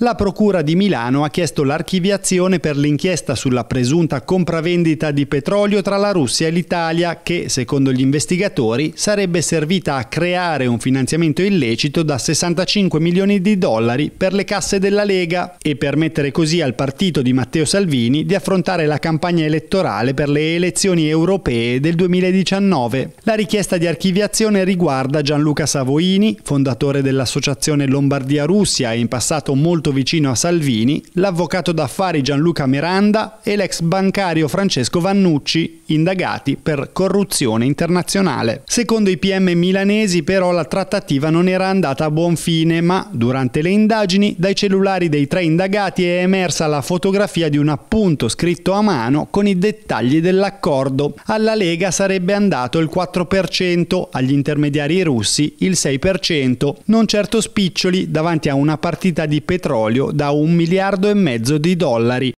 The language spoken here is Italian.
La Procura di Milano ha chiesto l'archiviazione per l'inchiesta sulla presunta compravendita di petrolio tra la Russia e l'Italia che, secondo gli investigatori, sarebbe servita a creare un finanziamento illecito da 65 milioni di dollari per le casse della Lega e permettere così al partito di Matteo Salvini di affrontare la campagna elettorale per le elezioni europee del 2019. La richiesta di archiviazione riguarda Gianluca Savoini, fondatore dell'Associazione Lombardia Russia e in passato molto molto vicino a Salvini, l'avvocato d'affari Gianluca Miranda e l'ex bancario Francesco Vannucci, indagati per corruzione internazionale. Secondo i PM milanesi però la trattativa non era andata a buon fine, ma durante le indagini dai cellulari dei tre indagati è emersa la fotografia di un appunto scritto a mano con i dettagli dell'accordo. Alla Lega sarebbe andato il 4%, agli intermediari russi il 6%, non certo spiccioli davanti a una partita di petrolio petrolio da un miliardo e mezzo di dollari